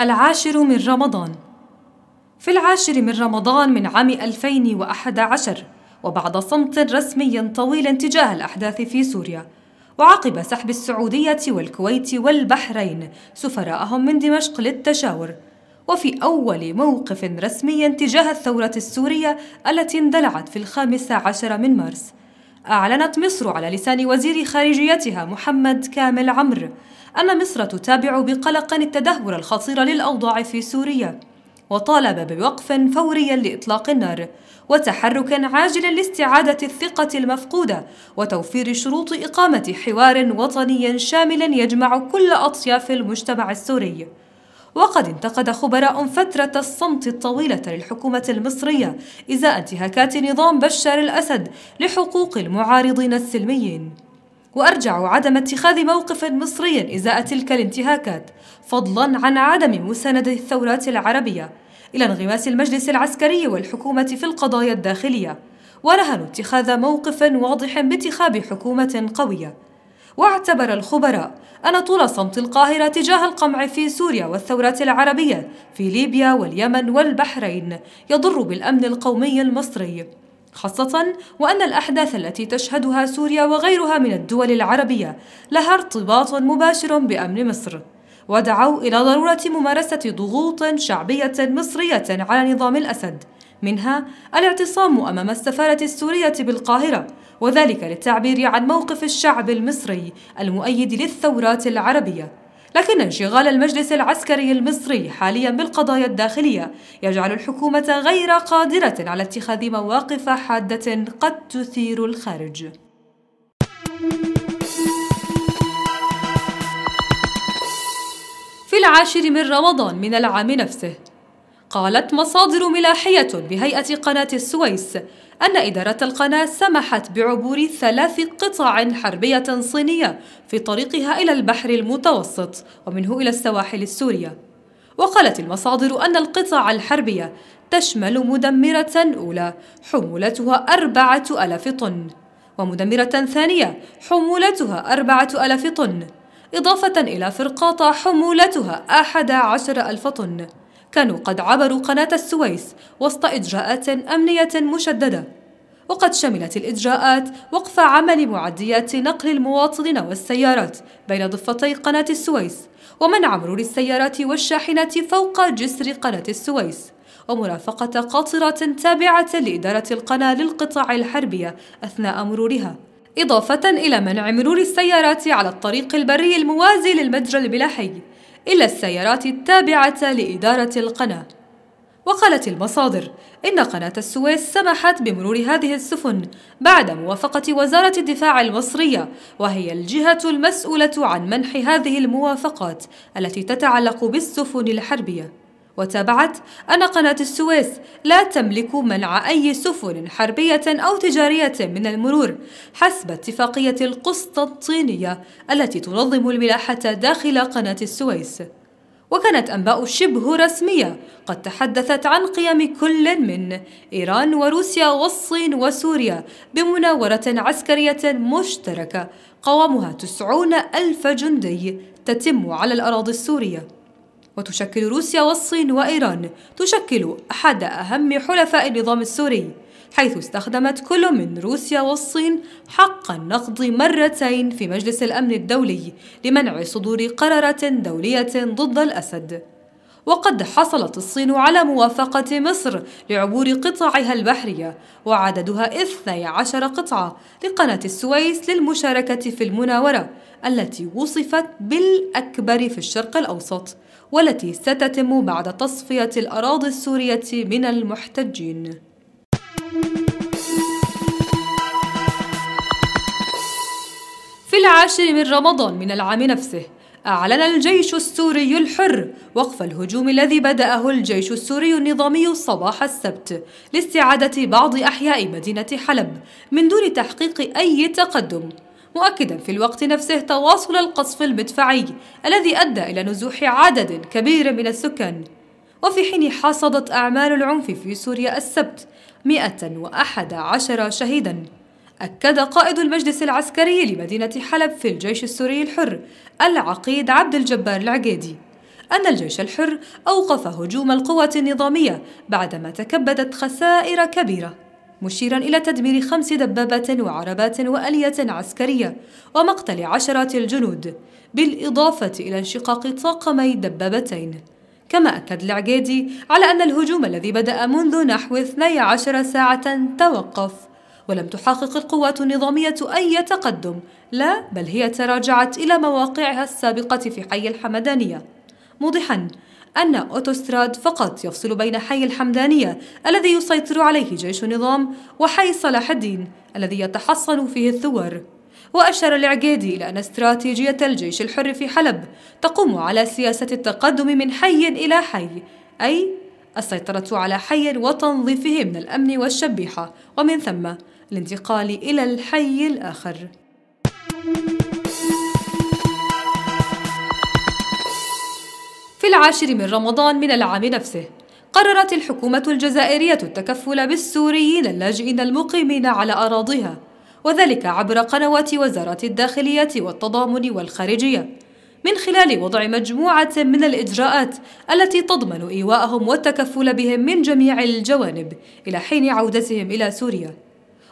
العاشر من رمضان في العاشر من رمضان من عام 2011 وبعد صمت رسمي طويل تجاه الأحداث في سوريا وعقب سحب السعودية والكويت والبحرين سفراءهم من دمشق للتشاور وفي أول موقف رسمي تجاه الثورة السورية التي اندلعت في الخامس عشر من مارس أعلنت مصر على لسان وزير خارجيتها محمد كامل عمرو أن مصر تتابع بقلق التدهور الخطير للأوضاع في سوريا وطالب بوقف فوري لإطلاق النار وتحرك عاجل لاستعادة الثقة المفقودة وتوفير شروط إقامة حوار وطني شامل يجمع كل أطياف المجتمع السوري وقد انتقد خبراء فترة الصمت الطويلة للحكومة المصرية إزاء انتهاكات نظام بشار الأسد لحقوق المعارضين السلميين وأرجعوا عدم اتخاذ موقف مصري إزاء تلك الانتهاكات فضلا عن عدم مساندة الثورات العربية إلى انغماس المجلس العسكري والحكومة في القضايا الداخلية ورهنوا اتخاذ موقف واضح بانتخاب حكومة قوية واعتبر الخبراء أن طول صمت القاهرة تجاه القمع في سوريا والثورات العربية في ليبيا واليمن والبحرين يضر بالأمن القومي المصري خاصة وأن الأحداث التي تشهدها سوريا وغيرها من الدول العربية لها ارتباط مباشر بأمن مصر ودعوا إلى ضرورة ممارسة ضغوط شعبية مصرية على نظام الأسد منها الاعتصام أمام السفارة السورية بالقاهرة وذلك للتعبير عن موقف الشعب المصري المؤيد للثورات العربية لكن انشغال المجلس العسكري المصري حاليا بالقضايا الداخلية يجعل الحكومة غير قادرة على اتخاذ مواقف حادة قد تثير الخارج في العاشر من رمضان من العام نفسه قالت مصادر ملاحية بهيئة قناة السويس أن إدارة القناة سمحت بعبور ثلاث قطع حربية صينية في طريقها إلى البحر المتوسط ومنه إلى السواحل السورية وقالت المصادر أن القطع الحربية تشمل مدمرة أولى حمولتها أربعة ألاف طن ومدمرة ثانية حمولتها أربعة ألاف طن إضافة إلى فرقاطة حمولتها أحد عشر ألف طن كانوا قد عبروا قناة السويس وسط إجراءات أمنية مشددة وقد شملت الإجراءات وقف عمل معديات نقل المواطنين والسيارات بين ضفتي قناة السويس ومنع مرور السيارات والشاحنات فوق جسر قناة السويس ومرافقة قاطرات تابعة لإدارة القناة للقطاع الحربية أثناء مرورها إضافة إلى منع مرور السيارات على الطريق البري الموازي للمجرى البلاحي إلى السيارات التابعة لإدارة القناة وقالت المصادر إن قناة السويس سمحت بمرور هذه السفن بعد موافقة وزارة الدفاع المصرية وهي الجهة المسؤولة عن منح هذه الموافقات التي تتعلق بالسفن الحربية وتابعت أن قناة السويس لا تملك منع أي سفن حربية أو تجارية من المرور حسب اتفاقية القسطنطينية التي تنظم الملاحة داخل قناة السويس وكانت أنباء شبه رسمية قد تحدثت عن قيام كل من إيران وروسيا والصين وسوريا بمناورة عسكرية مشتركة قوامها تسعون ألف جندي تتم على الأراضي السورية وتشكل روسيا والصين وإيران تشكل أحد أهم حلفاء النظام السوري حيث استخدمت كل من روسيا والصين حق النقض مرتين في مجلس الأمن الدولي لمنع صدور قرارات دولية ضد الأسد وقد حصلت الصين على موافقة مصر لعبور قطاعها البحرية وعددها 12 قطعة لقناة السويس للمشاركة في المناورة التي وصفت بالأكبر في الشرق الأوسط والتي ستتم بعد تصفية الأراضي السورية من المحتجين في العاشر من رمضان من العام نفسه أعلن الجيش السوري الحر وقف الهجوم الذي بدأه الجيش السوري النظامي صباح السبت لاستعادة بعض أحياء مدينة حلب من دون تحقيق أي تقدم مؤكدا في الوقت نفسه تواصل القصف المدفعي الذي أدى إلى نزوح عدد كبير من السكان وفي حين حصدت أعمال العنف في سوريا السبت 111 شهيدا أكد قائد المجلس العسكري لمدينة حلب في الجيش السوري الحر العقيد عبد الجبار العقيدي أن الجيش الحر أوقف هجوم القوات النظامية بعدما تكبدت خسائر كبيرة مشيرا إلى تدمير خمس دبابات وعربات وألية عسكرية ومقتل عشرات الجنود بالإضافة إلى انشقاق طاقمي دبابتين كما أكد العقيدي على أن الهجوم الذي بدأ منذ نحو 12 ساعة توقف ولم تحقق القوات النظامية أي تقدم لا بل هي تراجعت إلى مواقعها السابقة في حي الحمدانية موضحا أن أوتوستراد فقط يفصل بين حي الحمدانية الذي يسيطر عليه جيش النظام وحي صلاح الدين الذي يتحصن فيه الثور وأشار العقيدي إلى أن استراتيجية الجيش الحر في حلب تقوم على سياسة التقدم من حي إلى حي أي السيطرة على حي وتنظيفه من الأمن والشبيحة ومن ثم الانتقال إلى الحي الآخر. العاشر من رمضان من العام نفسه قررت الحكومة الجزائرية التكفل بالسوريين اللاجئين المقيمين على أراضيها وذلك عبر قنوات وزارة الداخلية والتضامن والخارجية من خلال وضع مجموعة من الإجراءات التي تضمن إيواءهم والتكفل بهم من جميع الجوانب إلى حين عودتهم إلى سوريا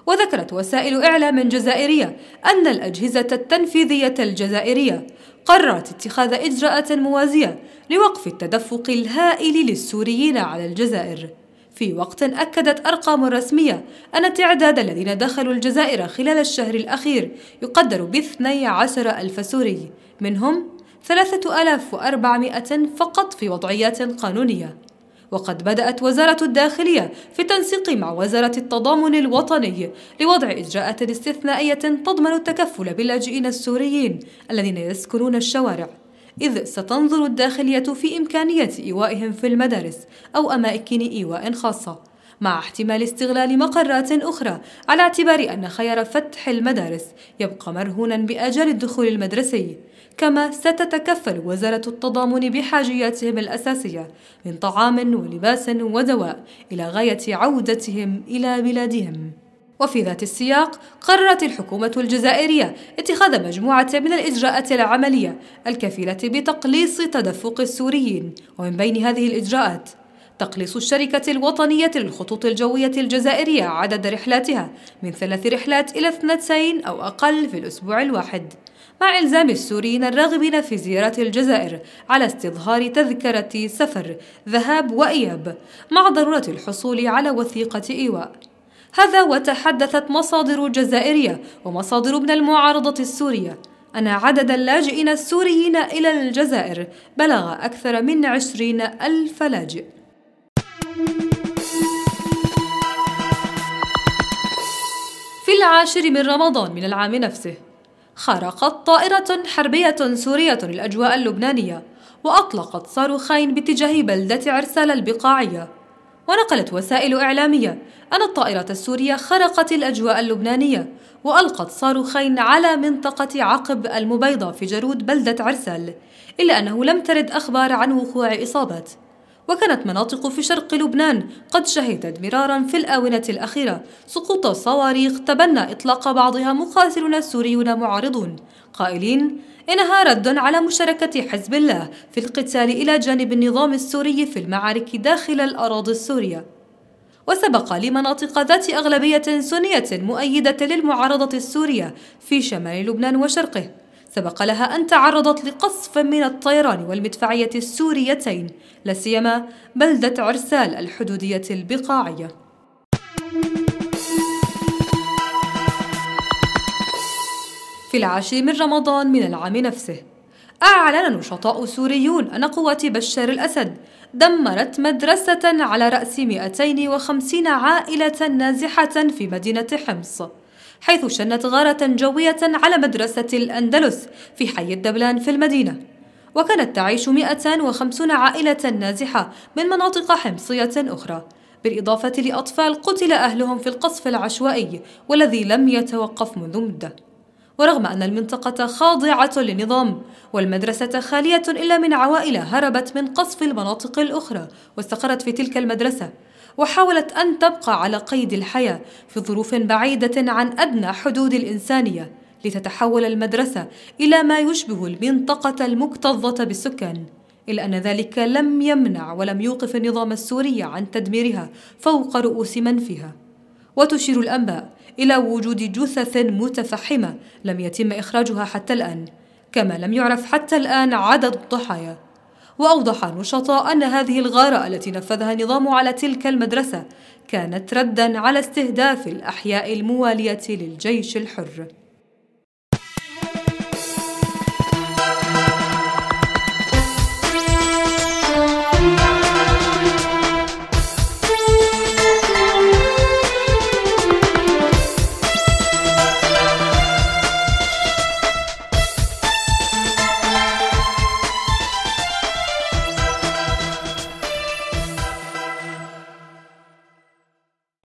وذكرت وسائل إعلام جزائرية أن الأجهزة التنفيذية الجزائرية قررت اتخاذ إجراءات موازية لوقف التدفق الهائل للسوريين على الجزائر في وقت أكدت أرقام رسمية أن التعداد الذين دخلوا الجزائر خلال الشهر الأخير يقدر ب عشر ألف سوري منهم 3400 فقط في وضعيات قانونية وقد بدأت وزارة الداخلية في التنسيق مع وزارة التضامن الوطني لوضع إجراءات استثنائية تضمن التكفل باللاجئين السوريين الذين يسكنون الشوارع إذ ستنظر الداخلية في إمكانية إيوائهم في المدارس أو أماكن إيواء خاصة مع احتمال استغلال مقرات أخرى على اعتبار أن خيار فتح المدارس يبقى مرهونا بأجل الدخول المدرسي كما ستتكفل وزارة التضامن بحاجياتهم الأساسية من طعام ولباس ودواء إلى غاية عودتهم إلى بلادهم وفي ذات السياق قررت الحكومة الجزائرية اتخاذ مجموعة من الإجراءات العملية الكفيلة بتقليص تدفق السوريين ومن بين هذه الإجراءات تقلص الشركة الوطنية للخطوط الجوية الجزائرية عدد رحلاتها من ثلاث رحلات إلى اثنتين أو أقل في الأسبوع الواحد مع إلزام السوريين الراغبين في زيارة الجزائر على استظهار تذكرة سفر ذهاب وإياب مع ضرورة الحصول على وثيقة إيواء هذا وتحدثت مصادر جزائرية ومصادر من المعارضة السورية أن عدد اللاجئين السوريين إلى الجزائر بلغ أكثر من عشرين ألف لاجئ في العاشر من رمضان من العام نفسه خرقت طائرة حربية سورية الأجواء اللبنانية وأطلقت صاروخين باتجاه بلدة عرسال البقاعية ونقلت وسائل إعلامية أن الطائرة السورية خرقت الأجواء اللبنانية وألقت صاروخين على منطقة عقب المبيضة في جرود بلدة عرسال إلا أنه لم ترد أخبار عن وقوع إصابات وكانت مناطق في شرق لبنان قد شهدت مرارا في الآونة الأخيرة سقوط صواريخ تبنى إطلاق بعضها مقاتلون سوريون معارضون قائلين إنها رد على مشاركة حزب الله في القتال إلى جانب النظام السوري في المعارك داخل الأراضي السورية وسبق لمناطق ذات أغلبية سنية مؤيدة للمعارضة السورية في شمال لبنان وشرقه سبق لها أن تعرضت لقصف من الطيران والمدفعية السوريتين لسيما بلدة عرسال الحدودية البقاعية في العاشر من رمضان من العام نفسه أعلن نشطاء سوريون أن قوات بشار الأسد دمرت مدرسة على رأس 250 عائلة نازحة في مدينة حمص حيث شنت غارة جوية على مدرسة الأندلس في حي الدبلان في المدينة وكانت تعيش 250 عائلة نازحة من مناطق حمصية أخرى بالإضافة لأطفال قتل أهلهم في القصف العشوائي والذي لم يتوقف منذ مدة ورغم أن المنطقة خاضعة لنظام والمدرسة خالية إلا من عوائل هربت من قصف المناطق الأخرى واستقرت في تلك المدرسة وحاولت أن تبقى على قيد الحياة في ظروف بعيدة عن أدنى حدود الإنسانية لتتحول المدرسة إلى ما يشبه المنطقة المكتظة بالسكان إلا أن ذلك لم يمنع ولم يوقف النظام السوري عن تدميرها فوق رؤوس من فيها وتشير الأنباء إلى وجود جثث متفحمة لم يتم إخراجها حتى الآن كما لم يعرف حتى الآن عدد الضحايا وأوضح النشطاء أن هذه الغارة التي نفذها النظام على تلك المدرسة كانت ردا على استهداف الأحياء الموالية للجيش الحر